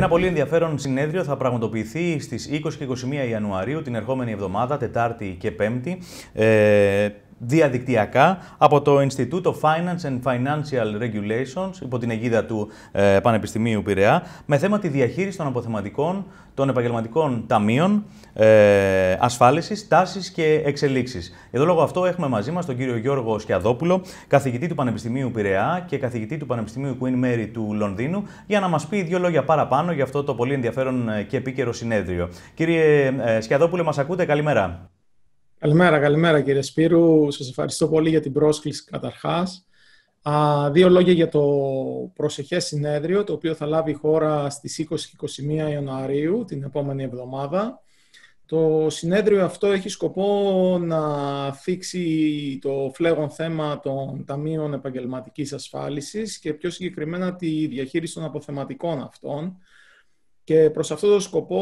Ένα πολύ ενδιαφέρον συνέδριο θα πραγματοποιηθεί στις 20 και 21 Ιανουαρίου την ερχόμενη εβδομάδα, Τετάρτη και Πέμπτη. Ε, διαδικτυακά από το Institute of Finance and Financial Regulations υπό την αιγίδα του ε, Πανεπιστημίου Πειραιά με θέμα τη διαχείριση των αποθεματικών των επαγγελματικών ταμείων ε, ασφάλισης, τάσεις και εξελίξεις. Για τον λόγο αυτό έχουμε μαζί μας τον κύριο Γιώργο Σκιαδόπουλο, καθηγητή του Πανεπιστημίου Πειραιά και καθηγητή του Πανεπιστημίου Queen Mary του Λονδίνου, για να μας πει δύο λόγια παραπάνω για αυτό το πολύ ενδιαφέρον ε, και επίκαιρο συνέδριο. Κύριε ε, Σκιαδόπουλο, μας ακούτε, καλημέρα. Καλημέρα, καλημέρα κύριε Σπύρου. Σας ευχαριστώ πολύ για την πρόσκληση καταρχάς. Α, δύο λόγια για το προσεχές συνέδριο, το οποίο θα λάβει η χώρα στις 20 και 21 Ιανουαρίου, την επόμενη εβδομάδα. Το συνέδριο αυτό έχει σκοπό να θίξει το φλέγον θέμα των Ταμείων Επαγγελματικής Ασφάλισης και πιο συγκεκριμένα τη διαχείριση των αποθεματικών αυτών, και προς αυτό το σκοπό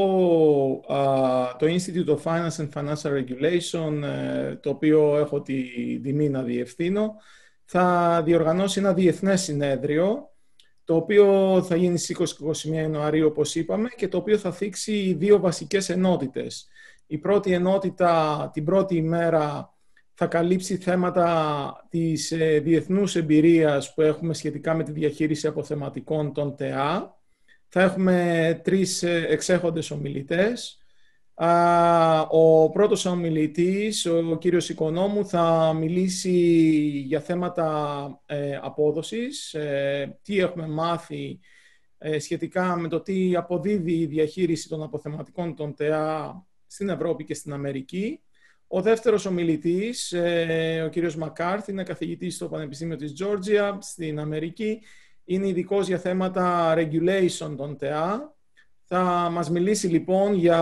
το Institute of Finance and Financial Regulation, ε, το οποίο έχω τη τιμή να διευθύνω, θα διοργανώσει ένα διεθνές συνέδριο, το οποίο θα γίνει στις 20-21 Ιανουαρίου, όπως είπαμε, και το οποίο θα θίξει δύο βασικές ενότητες. Η πρώτη ενότητα την πρώτη ημέρα θα καλύψει θέματα της ε, διεθνούς εμπειρίας που έχουμε σχετικά με τη διαχείριση αποθεματικών των ΤΕΑ, θα έχουμε τρεις ε, εξέχοντες ομιλητές. Ο πρώτος ομιλητής, ο κύριος Οικονόμου, θα μιλήσει για θέματα ε, απόδοσης, ε, τι έχουμε μάθει σχετικά με το τι αποδίδει η διαχείριση των αποθεματικών των ΤΕΑ στην Ευρώπη και στην Αμερική. Ο δεύτερος ομιλητής, ο κύριος Μακάρθ, είναι καθηγητής στο Πανεπιστήμιο της Τζόρτζια στην Αμερική είναι ειδικός για θέματα regulation των ΤΕΑ. Θα μας μιλήσει λοιπόν για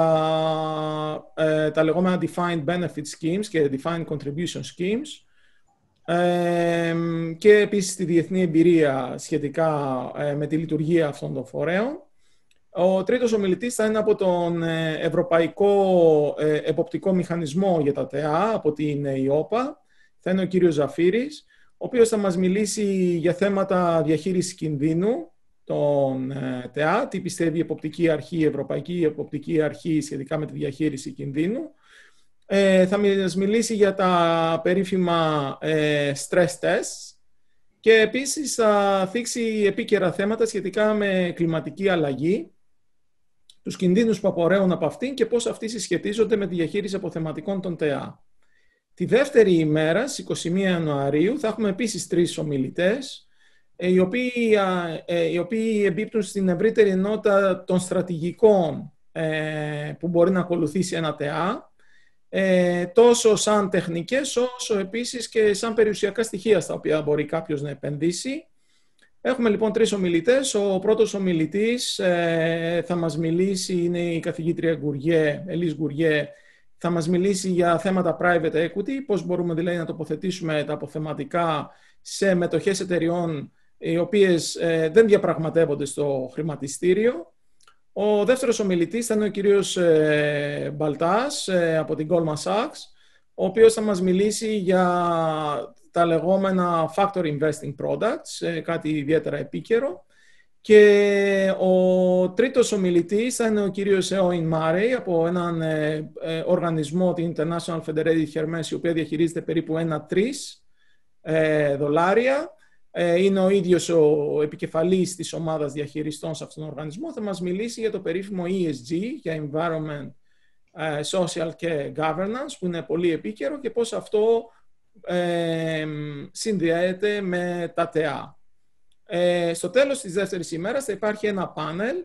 ε, τα λεγόμενα Defined Benefit Schemes και Defined Contribution Schemes ε, και επίσης τη διεθνή εμπειρία σχετικά ε, με τη λειτουργία αυτών των φορέων. Ο τρίτος ομιλητής θα είναι από τον Ευρωπαϊκό Εποπτικό Μηχανισμό για τα ΤΕΑ, από την ΕΙΟΠΑ. Θα είναι ο κύριος Ζαφύρης ο οποίος θα μας μιλήσει για θέματα διαχείρισης κινδύνου των ε, ΤΕΑ, τι πιστεύει η Εποπτική Αρχή, η Ευρωπαϊκή Εποπτική Αρχή σχετικά με τη διαχείριση κινδύνου. Ε, θα μας μιλήσει για τα περίφημα ε, stress tests και επίσης θα θίξει επίκαιρα θέματα σχετικά με κλιματική αλλαγή, τους κινδύνους που απορρέουν από αυτήν και πώς αυτοί συσχετίζονται με τη διαχείριση αποθεματικών των ΤΕΑ. Τη δεύτερη ημέρα, στις 21 Ιανουαρίου, θα έχουμε επίσης τρεις ομιλητές, ε, οι οποίοι, ε, οι εμπίπτουν στην ευρύτερη ενότητα των στρατηγικών ε, που μπορεί να ακολουθήσει ένα ΤΕΑ, τόσο σαν τεχνικές, όσο επίσης και σαν περιουσιακά στοιχεία στα οποία μπορεί κάποιος να επενδύσει. Έχουμε λοιπόν τρεις ομιλητές. Ο πρώτος ομιλητής θα μας μιλήσει, είναι η καθηγήτρια Γκουριέ, Ελής Γκουριέ, θα μας μιλήσει για θέματα private equity, πώς μπορούμε δηλαδή να τοποθετήσουμε τα αποθεματικά σε μετοχές εταιριών οι οποίες ε, δεν διαπραγματεύονται στο χρηματιστήριο. Ο δεύτερος ομιλητής θα είναι ο κύριος ε, Μπαλτάς ε, από την Goldman Sachs, ο οποίος θα μας μιλήσει για τα λεγόμενα factor investing products, ε, κάτι ιδιαίτερα επίκαιρο. Και ο τρίτος ομιλητής θα είναι ο κύριος Εόιν Μάρεϊ από έναν ε, ε, οργανισμό, την International Federated Hermes, η οποία διαχειρίζεται περίπου 1-3 ε, δολάρια. Ε, είναι ο ίδιος ο επικεφαλής της ομάδας διαχειριστών σε αυτόν τον οργανισμό. Θα μας μιλήσει για το περίφημο ESG, για Environment, ε, Social και Governance, που είναι πολύ επίκαιρο και πώς αυτό ε, συνδυάζεται με τα ΤΕΑ. Ε, στο τέλος της δεύτερης ημέρας θα υπάρχει ένα πάνελ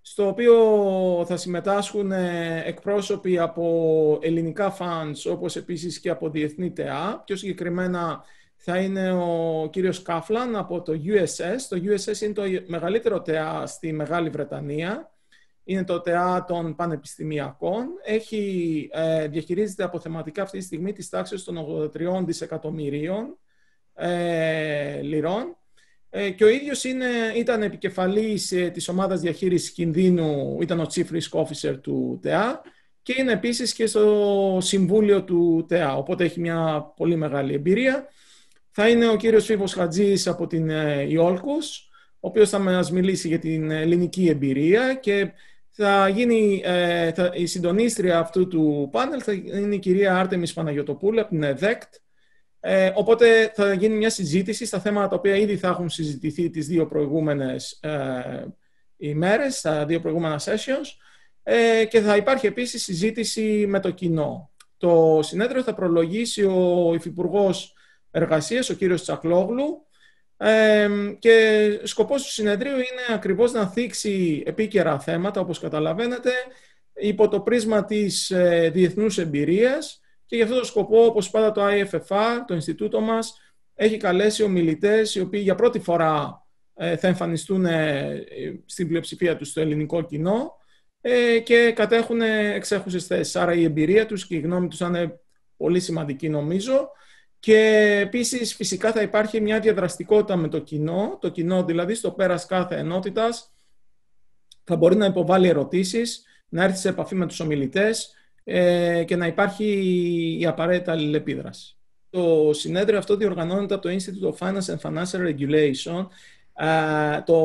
στο οποίο θα συμμετάσχουν ε, εκπρόσωποι από ελληνικά fans όπως επίσης και από διεθνή ΤΕΑ. Πιο συγκεκριμένα θα είναι ο κύριος Κάφλαν από το USS. Το USS είναι το μεγαλύτερο ΤΕΑ στη Μεγάλη Βρετανία. Είναι το ΤΕΑ των Πανεπιστημιακών. Έχει, ε, διαχειρίζεται αποθεματικά αυτή τη στιγμή τη τάξη των 83 δισεκατομμυρίων ε, λιρών. Ε, και ο ίδιος είναι, ήταν επικεφαλής ε, της ομάδας διαχείρισης κινδύνου, ήταν ο Chief Risk Officer του ΤΕΑ και είναι επίσης και στο Συμβούλιο του ΤΕΑ, οπότε έχει μια πολύ μεγάλη εμπειρία. Θα είναι ο κύριος Φίβος Χατζής από την ε, Ιόλκους, ο οποίος θα μας μιλήσει για την ελληνική εμπειρία και θα γίνει, η συντονίστρια αυτού του πάνελ θα είναι η κυρία Άρτεμις Παναγιωτοπούλου την ΕΔΕΚΤ, ε, οπότε θα γίνει μια συζήτηση στα θέματα τα οποία ήδη θα έχουν συζητηθεί τις δύο προηγούμενες ε, ημέρες, τα δύο προηγούμενα sessions ε, και θα υπάρχει επίσης συζήτηση με το κοινό. Το συνέδριο θα προλογίσει ο Υφυπουργός Εργασίας, ο κύριος Τσακλόγλου ε, και σκοπός του συνεδρίου είναι ακριβώς να θίξει επίκαιρα θέματα, όπως καταλαβαίνετε, υπό το πρίσμα της ε, διεθνούς εμπειρίας και για αυτό το σκοπό, όπως πάντα το IFFR, το Ινστιτούτο μας, έχει καλέσει ομιλητές οι οποίοι για πρώτη φορά ε, θα εμφανιστούν ε, στην πλειοψηφία τους στο ελληνικό κοινό ε, και κατέχουν εξέχουσες θέσεις. Άρα η εμπειρία τους και η γνώμη τους θα είναι πολύ σημαντική, νομίζω. Και επίσης, φυσικά, θα υπάρχει μια διαδραστικότητα με το κοινό. Το κοινό, δηλαδή, στο πέρας κάθε ενότητας, θα μπορεί να υποβάλει ερωτήσεις, να έρθει σε επαφή με τους ομιλητές, ε, και να υπάρχει η απαραίτητα αλληλεπίδραση. Το συνέδριο αυτό διοργανώνεται από το Institute of Finance and Financial Regulation, το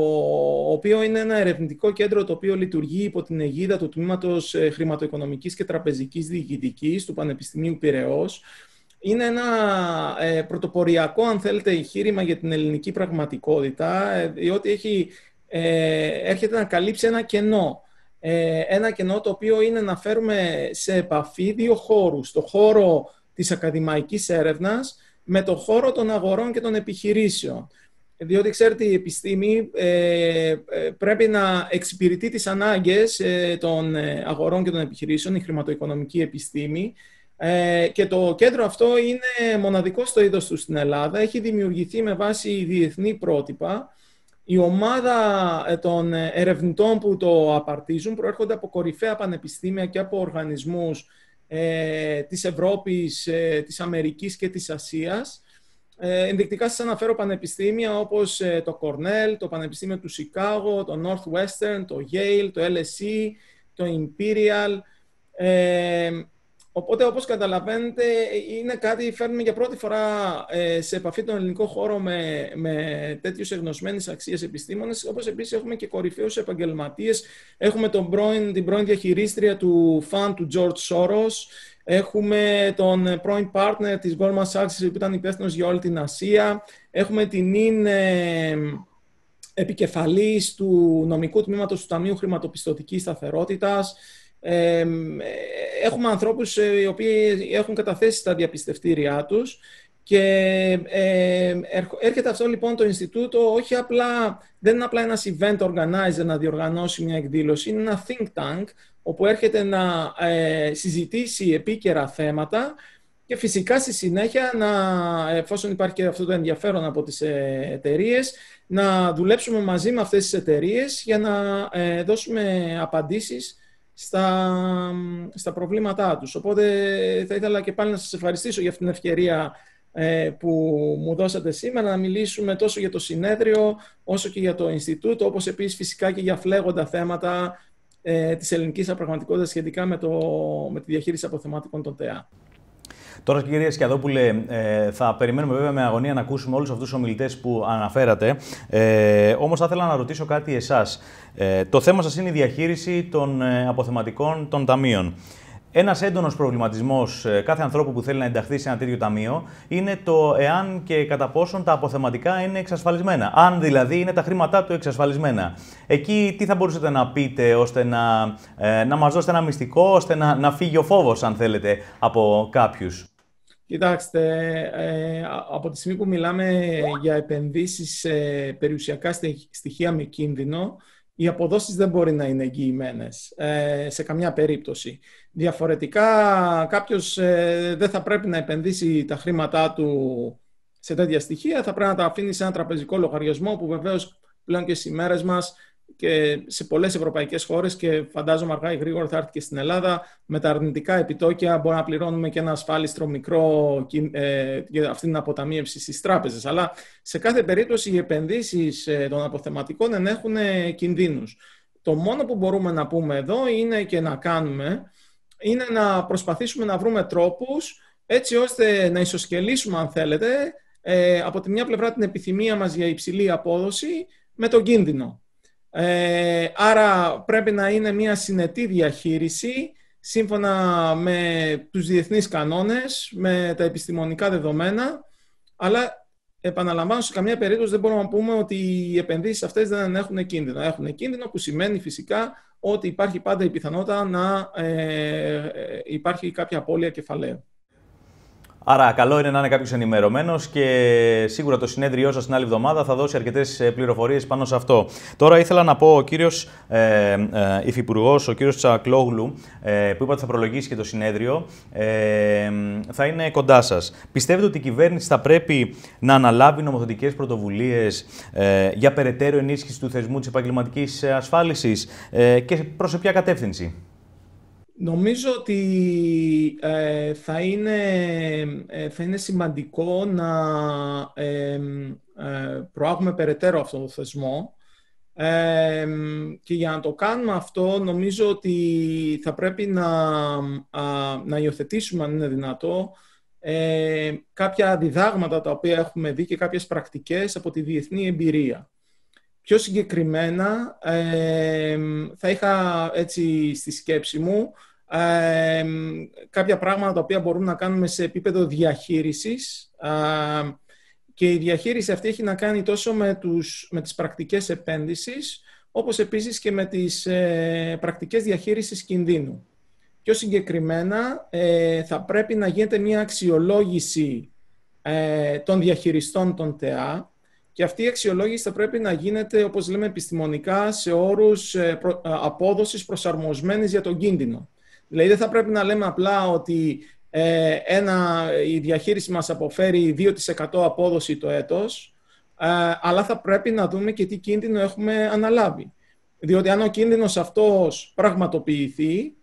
οποίο είναι ένα ερευνητικό κέντρο το οποίο λειτουργεί υπό την αιγίδα του Τμήματος ε, Χρηματοοικονομικής και Τραπεζικής Διοικητικής του Πανεπιστημίου Πυραιός, είναι ένα ε, πρωτοποριακό, αν θέλετε, εγχείρημα για την ελληνική πραγματικότητα, ε, διότι έχει, ε, έρχεται να καλύψει ένα κενό ε, ένα κενό το οποίο είναι να φέρουμε σε επαφή δύο χώρους. Το χώρο της ακαδημαϊκής έρευνας με το χώρο των αγορών και των επιχειρήσεων. Διότι, ξέρετε, η επιστήμη ε, ε, πρέπει να εξυπηρετεί τις ανάγκες των αγορών και των επιχειρήσεων, η χρηματοοικονομική επιστήμη. και το κέντρο αυτό είναι μοναδικό στο είδος του στην Ελλάδα. Έχει δημιουργηθεί με βάση διεθνή πρότυπα η ομάδα ε, των ε, ερευνητών που το απαρτίζουν προέρχονται από κορυφαία πανεπιστήμια και από οργανισμούς ε, της Ευρώπης, της Αμερικής και της Ασίας. ενδεικτικά σας αναφέρω πανεπιστήμια όπως το Cornell, το Πανεπιστήμιο του Σικάγο, το Northwestern, το Yale, το LSE, το Imperial, Οπότε, όπως καταλαβαίνετε, είναι κάτι που φέρνουμε για πρώτη φορά ε, σε επαφή τον ελληνικό χώρο με, με τέτοιους εγνωσμένες αξίες επιστήμονες, όπως επίσης έχουμε και κορυφαίους επαγγελματίες. Έχουμε τον πρώην, την πρώην διαχειρίστρια του φαν του George Soros, Έχουμε τον πρώην partner της Goldman Sachs που ήταν υπεύθυνος για όλη την Ασία. Έχουμε την ίν ε, επικεφαλής του νομικού τμήματος του Ταμείου Χρηματοπιστωτικής Σταθερότητας έχουμε ανθρώπους ε, οι οποίοι έχουν καταθέσει τα διαπιστευτήριά τους και έρχεται αυτό λοιπόν το Ινστιτούτο όχι απλά, δεν είναι απλά ένας event organizer να διοργανώσει μια εκδήλωση, είναι ένα think tank όπου έρχεται να ε, συζητήσει επίκαιρα θέματα και φυσικά στη συνέχεια, να, εφόσον υπάρχει και αυτό το ενδιαφέρον από τις ε, εταιρείες, να δουλέψουμε μαζί με αυτές τις εταιρείες για να δώσουμε απαντήσεις στα, στα προβλήματά τους. Οπότε θα ήθελα και πάλι να σας ευχαριστήσω για αυτήν την ευκαιρία ε, που μου δώσατε σήμερα να μιλήσουμε τόσο για το συνέδριο όσο και για το Ινστιτούτο, όπως επίσης φυσικά και για φλέγοντα θέματα ε, της ελληνικής απραγματικότητας σχετικά με, το, με τη διαχείριση αποθεματικών των ΤΕΑ. Τώρα, κύριε Σκιαδόπουλε, ε, θα περιμένουμε βέβαια με αγωνία να ακούσουμε όλους αυτούς τους ομιλητές που αναφέρατε. Ε, Όμως, θα ήθελα να ρωτήσω κάτι εσάς. Ε, το θέμα σας είναι η διαχείριση των ε, αποθεματικών των ταμείων. Ένας έντονος προβληματισμός ε, κάθε ανθρώπου που θέλει να ενταχθεί σε ένα τέτοιο ταμείο είναι το εάν και κατά πόσον τα αποθεματικά είναι εξασφαλισμένα. Αν δηλαδή είναι τα χρήματά του εξασφαλισμένα. Εκεί τι θα μπορούσατε να πείτε ώστε να, να μας δώσετε ένα μυστικό, ώστε να, να φύγει ο φόβος, αν θέλετε, από κάποιους. Κοιτάξτε, ε, από τη στιγμή που μιλάμε για επενδύσεις σε περιουσιακά στοιχεία με κίνδυνο, οι αποδόσεις δεν μπορεί να είναι εγγυημένες ε, σε καμιά περίπτωση. Διαφορετικά, κάποιος ε, δεν θα πρέπει να επενδύσει τα χρήματά του σε τέτοια στοιχεία, θα πρέπει να τα αφήνει σε ένα τραπεζικό λογαριασμό που βεβαίως πλέον και στις ημέρες μας και σε πολλές ευρωπαϊκές χώρες και φαντάζομαι αργά ή γρήγορα θα έρθει και στην Ελλάδα. Με τα αρνητικά επιτόκια μπορεί να πληρώνουμε και ένα ασφάλιστρο μικρό ε, για αυτή την αποταμίευση στις τράπεζες. Αλλά σε κάθε περίπτωση οι επενδύσεις ε, των αποθεματικών ενέχουν ε, κινδύνους. Το μόνο που μπορούμε να πούμε εδώ είναι και να κάνουμε είναι να προσπαθήσουμε να βρούμε τρόπους έτσι ώστε να ισοσκελίσουμε αν θέλετε από τη μια πλευρά την επιθυμία μας για υψηλή απόδοση με τον κίνδυνο. Ε, άρα πρέπει να είναι μια συνετή διαχείριση σύμφωνα με τους διεθνείς κανόνες, με τα επιστημονικά δεδομένα, αλλά επαναλαμβάνω σε καμία περίπτωση δεν μπορούμε να πούμε ότι οι επενδύσεις αυτές δεν έχουν κίνδυνο. Έχουν κίνδυνο που σημαίνει φυσικά ότι υπάρχει πάντα η πιθανότητα να ε, ε υπάρχει κάποια απώλεια κεφαλαίου. Άρα, καλό είναι να είναι κάποιος ενημερωμένος και σίγουρα το συνέδριό σας την άλλη εβδομάδα θα δώσει αρκετές ε, πληροφορίες πάνω σε αυτό. Τώρα, ήθελα να πω ο κύριος ε, ε, Υφυπουργός, ο κύριος Τσακλόγλου, ε, που είπατε θα προλογίσει και το συνέδριο, ε, θα είναι κοντά σας. Πιστεύετε ότι η κυβέρνηση θα πρέπει να αναλάβει νομοθετικές πρωτοβουλίες ε, για περαιτέρω ενίσχυση του θεσμού της επαγγελματικής ε, ασφάλισης ε, και προ ποια κατεύθυνση. Νομίζω ότι ε, ε, θα, είναι, σημαντικό να ε, προάγουμε περαιτέρω αυτό το θεσμό και για να το κάνουμε αυτό νομίζω ότι θα πρέπει να, να υιοθετήσουμε αν είναι δυνατό κάποια διδάγματα τα οποία έχουμε δει και κάποιες πρακτικές από τη διεθνή εμπειρία. Πιο συγκεκριμένα ε, θα είχα έτσι στη σκέψη μου ε, κάποια πράγματα τα οποία μπορούμε να κάνουμε σε επίπεδο διαχείρισης και η διαχείριση αυτή έχει να κάνει τόσο με, τους, με τις πρακτικές επένδυσης όπως επίσης και με τις ε, πρακτικές διαχείρισης κινδύνου. Πιο συγκεκριμένα ε, θα πρέπει να γίνεται μια αξιολόγηση ε, των διαχειριστών των ΤΕΑ και αυτή η αξιολόγηση θα πρέπει να γίνεται, όπως λέμε επιστημονικά, σε όρους ε, ε, απόδοσης προσαρμοσμένης για τον κίνδυνο. Δηλαδή δεν θα πρέπει να λέμε απλά ότι ε, ένα, η διαχείριση μας αποφέρει 2% απόδοση το έτος, αλλά θα πρέπει να δούμε και τι κίνδυνο έχουμε αναλάβει. Διότι αν ο κίνδυνος αυτός πραγματοποιηθεί,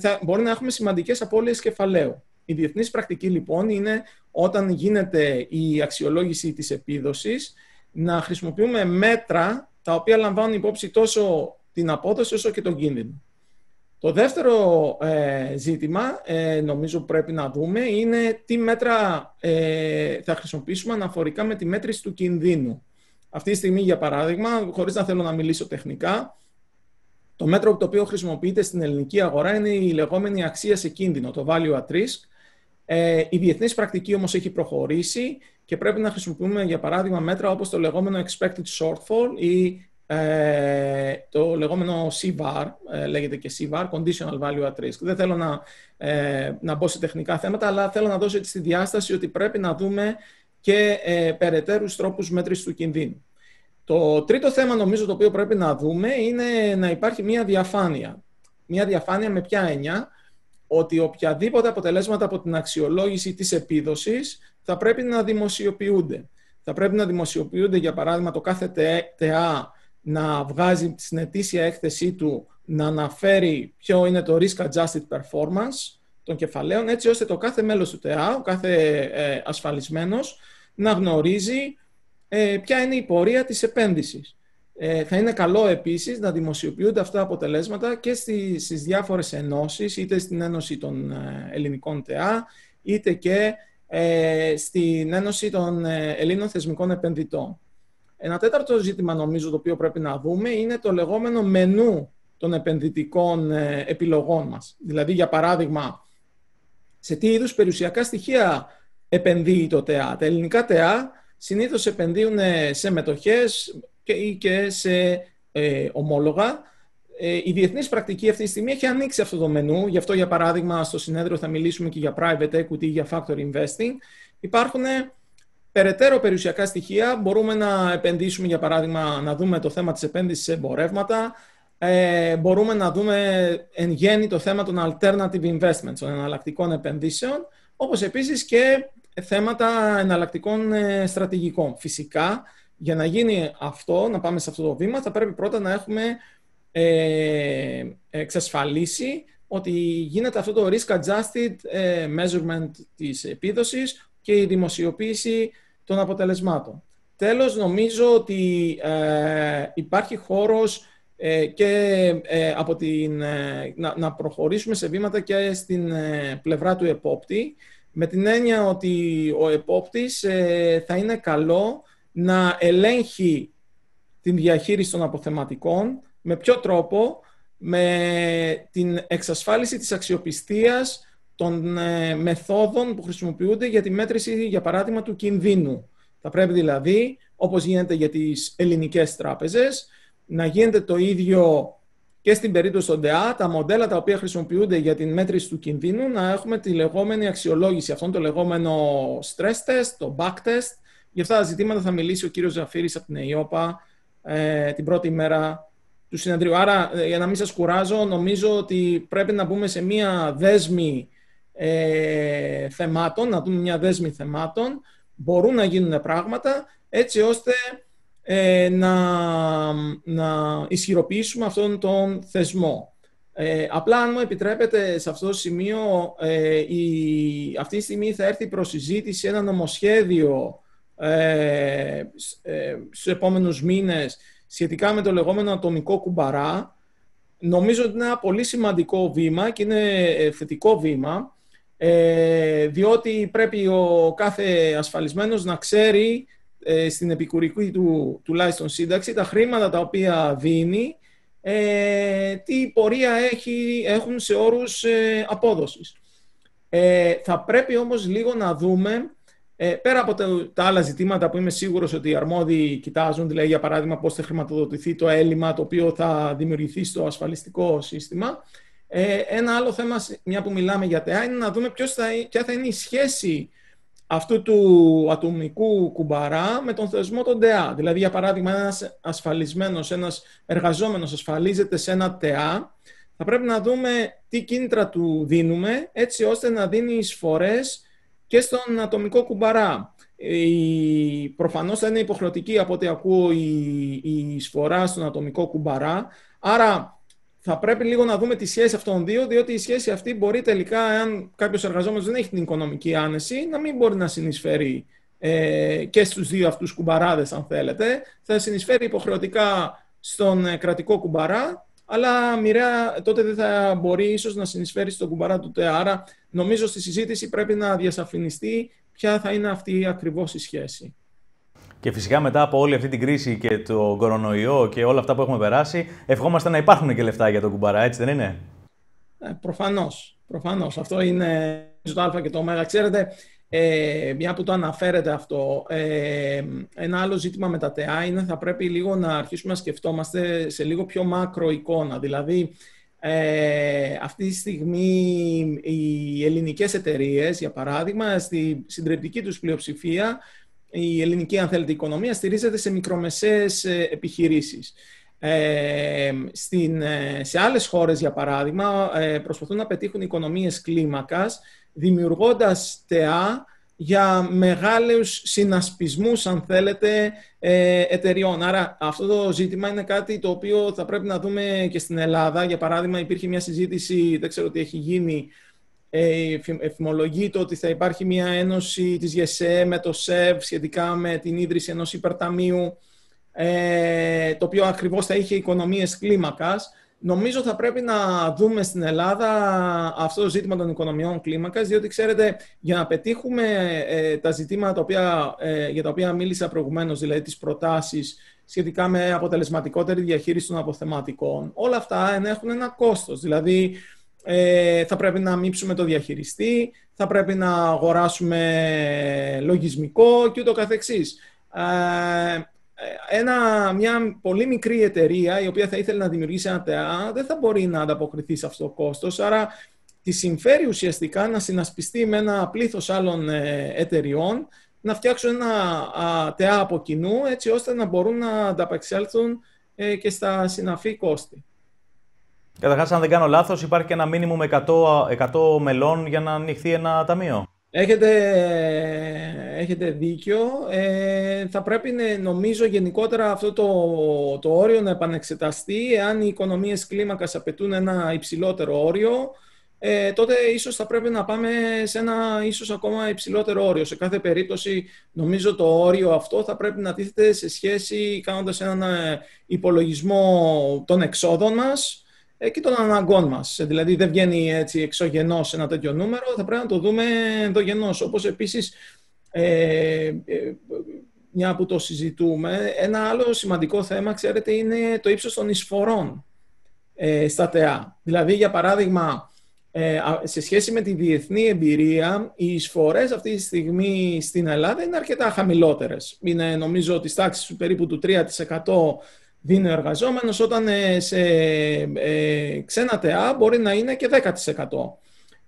θα, μπορεί να έχουμε σημαντικές απώλειες κεφαλαίου. Η διεθνής πρακτική λοιπόν είναι όταν γίνεται η αξιολόγηση της επίδοσης να χρησιμοποιούμε μέτρα τα οποία λαμβάνουν υπόψη τόσο την απόδοση όσο και τον κίνδυνο. Το δεύτερο ε, ζήτημα, ε, νομίζω πρέπει να δούμε, είναι τι μέτρα ε, θα χρησιμοποιήσουμε αναφορικά με τη μέτρηση του κινδύνου. Αυτή τη στιγμή, για παράδειγμα, χωρίς να θέλω να μιλήσω τεχνικά, το μέτρο το οποίο χρησιμοποιείται στην ελληνική αγορά είναι η λεγόμενη αξία σε κίνδυνο, το value at risk, ε, η διεθνής πρακτική όμως έχει προχωρήσει και πρέπει να χρησιμοποιούμε για παράδειγμα μέτρα όπως το λεγόμενο expected shortfall ή ε, το λεγόμενο CVAR, ε, λέγεται και CVAR, Conditional Value at Risk. Δεν θέλω να, ε, να μπω σε τεχνικά θέματα, αλλά θέλω να δώσω έτσι τη διάσταση ότι πρέπει να δούμε και ε, περαιτέρους τρόπους μέτρησης του κινδύνου. Το τρίτο θέμα νομίζω το οποίο πρέπει να δούμε είναι να υπάρχει μια διαφάνεια. Μια διαφάνεια με ποια έννοια, ότι οποιαδήποτε αποτελέσματα από την αξιολόγηση της επίδοσης θα πρέπει να δημοσιοποιούνται. Θα πρέπει να δημοσιοποιούνται, για παράδειγμα, το κάθε ΤΕΑ να βγάζει στην ετήσια έκθεσή του να αναφέρει ποιο είναι το risk-adjusted performance των κεφαλαίων, έτσι ώστε το κάθε μέλος του ΤΕΑ, ο κάθε ε, ασφαλισμένος, να γνωρίζει ε, ποια είναι η πορεία της επένδυσης. Ε, θα είναι καλό επίσης να δημοσιοποιούνται αυτά τα αποτελέσματα και στις, στις διάφορες ενώσεις, είτε στην Ένωση των ε, Ελληνικών ΤΕΑ, είτε και ε, στην Ένωση των ε, Ελλήνων Θεσμικών Επενδυτών. Ένα τέταρτο ζήτημα, νομίζω, το οποίο πρέπει να δούμε είναι το λεγόμενο μενού των επενδυτικών επιλογών μας. Δηλαδή, για παράδειγμα, σε τι είδους περιουσιακά στοιχεία επενδύει το ΤΕΑ. Τα ελληνικά ΤΕΑ συνήθως επενδύουν σε μετοχές και, ή και σε ε, ομόλογα. Ε, η διεθνής πρακτική αυτή τη στιγμή έχει ανοίξει αυτό το μενού. Γι' αυτό, για παράδειγμα, στο συνέδριο θα μιλήσουμε και για private equity ή για factor investing. Υπάρχουν ε, περαιτέρω περιουσιακά στοιχεία. Μπορούμε να επενδύσουμε, για παράδειγμα, να δούμε το θέμα της επένδυσης σε εμπορεύματα. Ε, μπορούμε να δούμε εν γέννη το θέμα των alternative investments, των εναλλακτικών επενδύσεων, όπως επίσης και θέματα εναλλακτικών ε, στρατηγικών. Φυσικά, για να γίνει αυτό, να πάμε σε αυτό το βήμα, θα πρέπει πρώτα να έχουμε ε, εξασφαλίσει ότι γίνεται αυτό το risk-adjusted ε, measurement της επίδοσης και η δημοσιοποίηση των αποτελεσμάτων. Τέλος, νομίζω ότι ε, υπάρχει χώρος ε, και ε, από την, να, να προχωρήσουμε σε βήματα και στην πλευρά του επόπτη, με την έννοια ότι ο επόπτης θα είναι καλό να ελέγχει την διαχείριση των αποθεματικών, με ποιο τρόπο, με την εξασφάλιση της αξιοπιστίας των ε, μεθόδων που χρησιμοποιούνται για τη μέτρηση, για παράδειγμα, του κινδύνου. Θα πρέπει δηλαδή, όπως γίνεται για τις ελληνικές τράπεζες, να γίνεται το ίδιο και στην περίπτωση των ΔΕΑ, τα μοντέλα τα οποία χρησιμοποιούνται για τη μέτρηση του κινδύνου, να έχουμε τη λεγόμενη αξιολόγηση, αυτόν το λεγόμενο stress test, το back test, για αυτά τα ζητήματα θα μιλήσει ο κύριος Ζαφίρη από την ΕΙΟΠΑ ε, την πρώτη μέρα του συνεδρίου. Άρα, ε, για να μην σας κουράζω, νομίζω ότι πρέπει να μπούμε σε μία δέσμη ε, θεμάτων, να δούμε μία δέσμη θεμάτων. Μπορούν να γίνουν πράγματα έτσι ώστε να, να ισχυροποιήσουμε αυτόν τον θεσμό. Ε, απλά αν μου επιτρέπετε σε αυτό το σημείο, αυτή τη στιγμή θα έρθει προς συζήτηση ένα νομοσχέδιο ε, ε, στους επόμενους μήνες σχετικά με το λεγόμενο ατομικό κουμπαρά. Νομίζω ότι είναι ένα πολύ σημαντικό βήμα και είναι ε, θετικό βήμα, ε, διότι πρέπει ο κάθε ασφαλισμένος να ξέρει στην επικουρική του τουλάχιστον σύνταξη τα χρήματα τα οποία δίνει, ε, τι πορεία έχει, έχουν σε όρους απόδοσης. Θα πρέπει όμως λίγο να δούμε ε, πέρα από τα άλλα ζητήματα που είμαι σίγουρος ότι οι αρμόδιοι κοιτάζουν, δηλαδή για παράδειγμα πώς θα χρηματοδοτηθεί το έλλειμμα το οποίο θα δημιουργηθεί στο ασφαλιστικό σύστημα. Ε, ένα άλλο θέμα, μια που μιλάμε για ΤΑ είναι να δούμε θα, ποια θα είναι η σχέση αυτού του ατομικού κουμπαρά με τον θεσμό των ΤΕΑ. Δηλαδή, για παράδειγμα, ένας ασφαλισμένος, ένας εργαζόμενος ασφαλίζεται σε ένα ΤΕΑ, θα πρέπει να δούμε τι κίνητρα του δίνουμε, έτσι ώστε να δίνει εισφορές και στον ατομικό κουμπαρά. Ε, η... Προφανώς θα είναι υποχρεωτική από ό,τι ακούω η... η εισφορά στον ατομικό κουμπαρά. Άρα θα πρέπει λίγο να δούμε τη σχέση αυτών των δύο, διότι η σχέση αυτή μπορεί τελικά, αν κάποιος εργαζόμενος δεν έχει την οικονομική άνεση, να μην μπορεί να συνεισφέρει ε, και στους δύο αυτούς κουμπαράδες, αν θέλετε. Θα συνεισφέρει υποχρεωτικά στον ε, κρατικό κουμπαρά αλλά μοιραία τότε δεν θα μπορεί ίσως να συνεισφέρει στον κουμπαρά του Άρα νομίζω στη συζήτηση πρέπει να διασαφινιστεί ποια θα είναι αυτή ακριβώς η σχέση. Και φυσικά μετά από όλη αυτή την κρίση και το κορονοϊό και όλα αυτά που έχουμε περάσει, ευχόμαστε να υπάρχουν και λεφτά για τον κουμπαρά, έτσι δεν είναι. Ε, προφανώς, προφανώς. Αυτό είναι το α και το ω. Ξέρετε, ε, μια που το αναφέρεται αυτό, ε, ένα άλλο ζήτημα με τα ΤΕΑ είναι θα πρέπει λίγο να αρχίσουμε να σκεφτόμαστε σε λίγο πιο μάκρο εικόνα. Δηλαδή, ε, αυτή τη στιγμή οι ελληνικές εταιρείες, για παράδειγμα, στη συντριπτική τους πλειοψηφία, η ελληνική αν θέλετε οικονομία στηρίζεται σε μικρομεσαίες ε, επιχειρήσεις. Ε, στην, σε άλλες χώρες, για παράδειγμα, προσπαθούν να πετύχουν οικονομίες κλίμακας δημιουργώντας ΤΕΑ για μεγάλους συνασπισμούς, αν θέλετε, ε, εταιριών. Άρα αυτό το ζήτημα είναι κάτι το οποίο θα πρέπει να δούμε και στην Ελλάδα. Για παράδειγμα, υπήρχε μια συζήτηση, δεν ξέρω τι έχει γίνει, ε, εφημολογείται ότι θα υπάρχει μια ένωση της ΓΕΣΕ e με το ΣΕΒ σχετικά με την ίδρυση ενός υπερταμείου, ε, το οποίο ακριβώς θα είχε οικονομίες κλίμακας. Νομίζω θα πρέπει να δούμε στην Ελλάδα αυτό το ζήτημα των οικονομιών κλίμακας, διότι ξέρετε, για να πετύχουμε ε, τα ζητήματα τα οποία, ε, για τα οποία μίλησα προηγουμένως, δηλαδή τις προτάσεις σχετικά με αποτελεσματικότερη διαχείριση των αποθεματικών, όλα αυτά έχουν ένα κόστος. Δηλαδή, ε, θα πρέπει να μήψουμε το διαχειριστή, θα πρέπει να αγοράσουμε λογισμικό και ούτω καθεξής ένα, μια πολύ μικρή εταιρεία η οποία θα ήθελε να δημιουργήσει ένα ΤΕΑ δεν θα μπορεί να ανταποκριθεί σε αυτό το κόστος, άρα τη συμφέρει ουσιαστικά να συνασπιστεί με ένα πλήθος άλλων ε, εταιριών να φτιάξουν ένα ΤΕΑ από κοινού έτσι ώστε να μπορούν να ανταπεξέλθουν ε, και στα συναφή κόστη. Καταρχάς, αν δεν κάνω λάθος, υπάρχει και ένα μήνυμο με 100 μελών για να ανοιχθεί ένα ταμείο. Έχετε, έχετε δίκιο. Ε, θα πρέπει ναι, νομίζω γενικότερα αυτό το, το όριο να επανεξεταστεί. Εάν οι οικονομίες κλίμακας απαιτούν ένα υψηλότερο όριο, ε, τότε ίσως θα πρέπει να πάμε σε ένα ίσως ακόμα υψηλότερο όριο. Σε κάθε περίπτωση νομίζω το όριο αυτό θα πρέπει να τίθεται σε σχέση κάνοντας έναν ε, υπολογισμό των εξόδων μας, και των αναγκών μας. Ε, δηλαδή, δεν βγαίνει έτσι εξωγενώ ένα τέτοιο νούμερο, θα πρέπει να το δούμε ενδογενώ. Όπως επίσης, ε, ε, μια που το συζητούμε, ένα άλλο σημαντικό θέμα, ξέρετε, είναι το ύψος των εισφορών ε, στα ΤΕΑ. Δηλαδή, για παράδειγμα, ε, σε σχέση με τη διεθνή εμπειρία, οι εισφορές αυτή τη στιγμή στην Ελλάδα είναι αρκετά χαμηλότερες. Είναι νομίζω της τάξης περίπου του 3% δίνει ο εργαζόμενος, όταν ε, σε ε, ξένα ΤΕΑ μπορεί να είναι και 10%.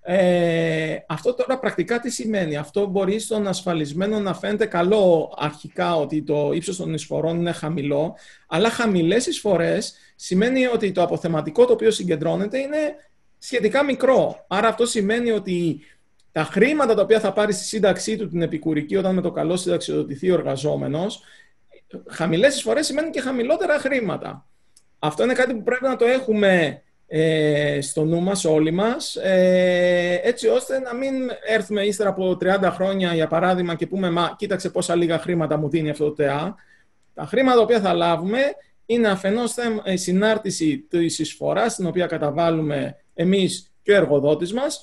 Ε, αυτό τώρα πρακτικά τι σημαίνει. Αυτό μπορεί στον ασφαλισμένο να φαίνεται καλό αρχικά ότι το ύψος των εισφορών είναι χαμηλό, αλλά χαμηλές εισφορές σημαίνει ότι το αποθεματικό το οποίο συγκεντρώνεται είναι σχετικά μικρό. Άρα αυτό σημαίνει ότι τα χρήματα τα οποία θα πάρει στη σύνταξή του την επικουρική όταν με το καλό συνταξιοδοτηθεί ο εργαζόμενος χαμηλές εισφορές σημαίνουν και χαμηλότερα χρήματα. Αυτό είναι κάτι που πρέπει να το έχουμε ε, στο νου μας όλοι μας, ε, έτσι ώστε να μην έρθουμε ύστερα από 30 χρόνια, για παράδειγμα, και πούμε «Μα, κοίταξε πόσα λίγα χρήματα μου δίνει αυτό το ΤΕΑ». Τα χρήματα τα οποία θα λάβουμε είναι αφενός η ε, συνάρτηση της εισφοράς, την οποία καταβάλουμε εμείς και ο εργοδότης μας,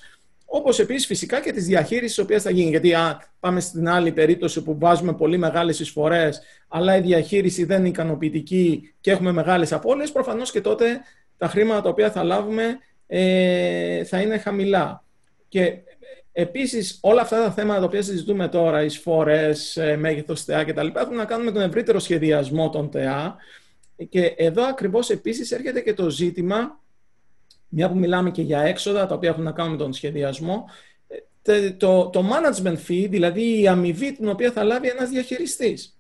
Όπως επίσης φυσικά και της διαχείρισης της οποίας θα γίνει. Γιατί αν πάμε στην άλλη περίπτωση που βάζουμε πολύ μεγάλες εισφορές, αλλά η διαχείριση δεν είναι ικανοποιητική και έχουμε μεγάλες απώλειες, προφανώς και τότε τα χρήματα τα οποία θα λάβουμε ε, θα είναι χαμηλά. Και επίσης όλα αυτά τα θέματα τα οποία συζητούμε τώρα, εισφορές, ε, μέγεθος ΤΕΑ κτλ., έχουν να κάνουν με τον ευρύτερο σχεδιασμό των ΤΕΑ. Και εδώ ακριβώς επίσης έρχεται και το ζήτημα μια που μιλάμε και για έξοδα, τα οποία έχουν να κάνουν με τον σχεδιασμό, ε, το, το management fee, δηλαδή η αμοιβή την οποία θα λάβει ένας διαχειριστής.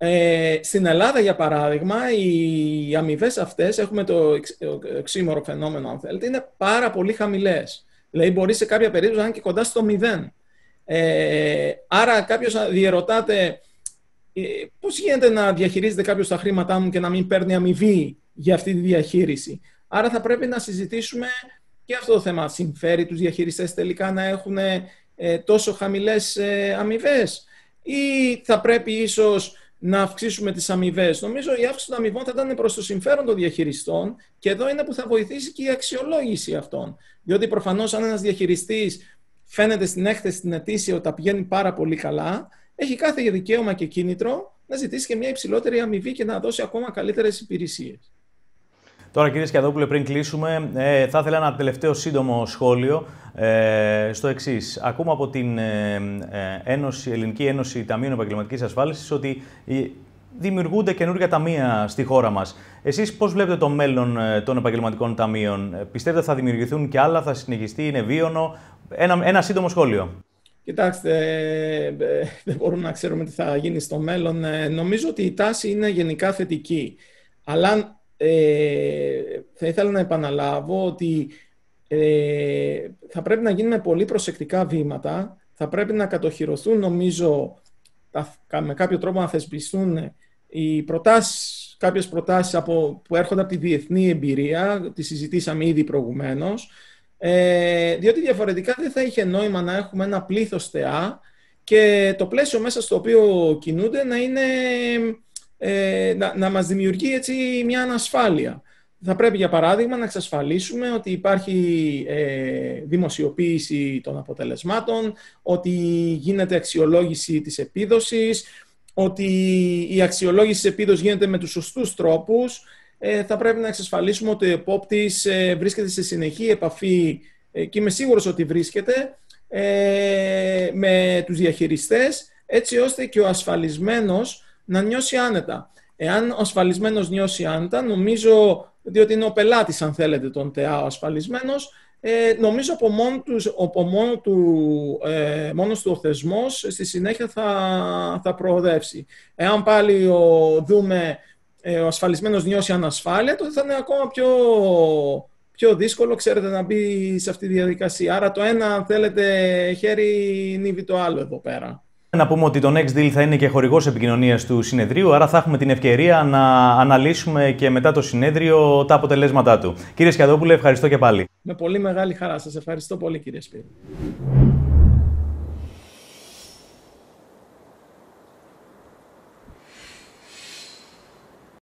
Ε, στην Ελλάδα, για παράδειγμα, οι αμοιβές αυτές, έχουμε το εξήμορο φαινόμενο, αν θέλετε, είναι πάρα πολύ χαμηλές. Δηλαδή, μπορεί σε κάποια περίπτωση να είναι και κοντά στο μηδέν. Ε, άρα, κάποιος διερωτάται ε, πώς γίνεται να διαχειρίζεται κάποιος τα χρήματά μου και να μην παίρνει αμοιβή για αυτή τη διαχείριση. Άρα θα πρέπει να συζητήσουμε και αυτό το θέμα. Συμφέρει τους διαχειριστές τελικά να έχουν ε, τόσο χαμηλές ε, αμοιβές ή θα πρέπει ίσως να αυξήσουμε τις αμοιβές. Νομίζω η αύξηση των αμοιβών θα ήταν προς το συμφέρον των διαχειριστών και εδώ είναι που θα βοηθήσει και η αξιολόγηση αυτών. Διότι προφανώς αν ένας διαχειριστής φαίνεται στην έκθεση την αιτήσια ότι τα πηγαίνει πάρα πολύ καλά, έχει κάθε δικαίωμα και κίνητρο να ζητήσει και μια υψηλότερη αμοιβή και να δώσει ακόμα καλύτερες υπηρεσίες. Τώρα, κύριε Σκιαδόπουλε, πριν κλείσουμε, ε, θα ήθελα ένα τελευταίο σύντομο σχόλιο ε, στο εξής. Ακούμε από την ε, ε, Ένωση, Ελληνική Ένωση Ταμείων Επαγγελματικής Ασφάλισης ότι ε, δημιουργούνται καινούργια ταμεία στη χώρα μας. Εσείς πώς βλέπετε το μέλλον ε, των επαγγελματικών ταμείων, Πιστεύετε θα δημιουργηθούν και άλλα, θα συνεχιστεί, είναι βίωνο. Ένα, ένα σύντομο σχόλιο. Κοιτάξτε, δεν μπορούμε να ξέρουμε τι θα γίνει στο μέλλον. Νομίζω ότι η τάση είναι γενικά θετική. Αλλά ε, θα ήθελα να επαναλάβω ότι ε, θα πρέπει να γίνουν πολύ προσεκτικά βήματα, θα πρέπει να κατοχυρωθούν νομίζω τα, με κάποιο τρόπο να θεσπιστούν οι προτάσεις, κάποιες προτάσεις από, που έρχονται από τη διεθνή εμπειρία, τη συζητήσαμε ήδη προηγουμένως, ε, διότι διαφορετικά δεν θα είχε νόημα να έχουμε ένα πλήθος θεά και το πλαίσιο μέσα στο οποίο κινούνται να είναι ε, να, να μας δημιουργεί έτσι μια ανασφάλεια. Θα πρέπει, για παράδειγμα, να εξασφαλίσουμε ότι υπάρχει ε, δημοσιοποίηση των αποτελεσμάτων, ότι γίνεται αξιολόγηση της επίδοσης, ότι η αξιολόγηση της επίδοσης γίνεται με τους σωστούς τρόπους. Ε, θα πρέπει να εξασφαλίσουμε ότι ο επόπτης ε, βρίσκεται σε συνεχή επαφή και είμαι σίγουρος ότι βρίσκεται με τους διαχειριστές, έτσι ώστε και ο ασφαλισμένος να νιώσει άνετα. Εάν ο ασφαλισμένος νιώσει άνετα, νομίζω, διότι είναι ο πελάτης, αν θέλετε, τον ΤΕΑ ο ασφαλισμένος, ε, νομίζω από μόνο, τους, από μόνο του, ε, μόνος του ο θεσμός στη συνέχεια θα, θα προοδεύσει. Εάν πάλι ο, δούμε ε, ο ασφαλισμένος νιώσει ανασφάλεια, τότε θα είναι ακόμα πιο, πιο δύσκολο, ξέρετε, να μπει σε αυτή τη διαδικασία. Άρα το ένα, αν θέλετε, χέρι νύβει το άλλο εδώ πέρα. Να πούμε ότι το Next Deal θα είναι και χορηγός επικοινωνίας του συνεδρίου, άρα θα έχουμε την ευκαιρία να αναλύσουμε και μετά το συνέδριο τα αποτελέσματά του. Κύριε Σκιαδόπουλε, ευχαριστώ και πάλι. Με πολύ μεγάλη χαρά σας. Ευχαριστώ πολύ κύριε Σπύρο.